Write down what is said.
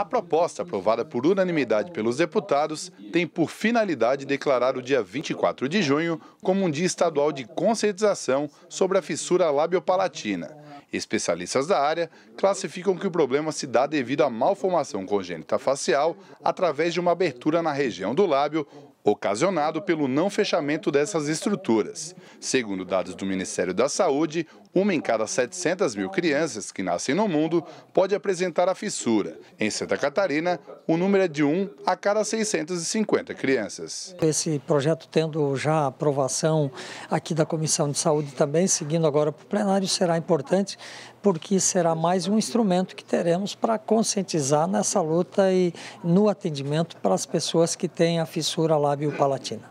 A proposta, aprovada por unanimidade pelos deputados, tem por finalidade declarar o dia 24 de junho como um dia estadual de conscientização sobre a fissura labiopalatina. Especialistas da área classificam que o problema se dá devido à malformação congênita facial através de uma abertura na região do lábio ocasionado pelo não fechamento dessas estruturas. Segundo dados do Ministério da Saúde, uma em cada 700 mil crianças que nascem no mundo pode apresentar a fissura. Em Santa Catarina, o número é de 1 a cada 650 crianças. Esse projeto tendo já aprovação aqui da Comissão de Saúde também, seguindo agora para o plenário, será importante porque será mais um instrumento que teremos para conscientizar nessa luta e no atendimento para as pessoas que têm a fissura lá lábio palatina.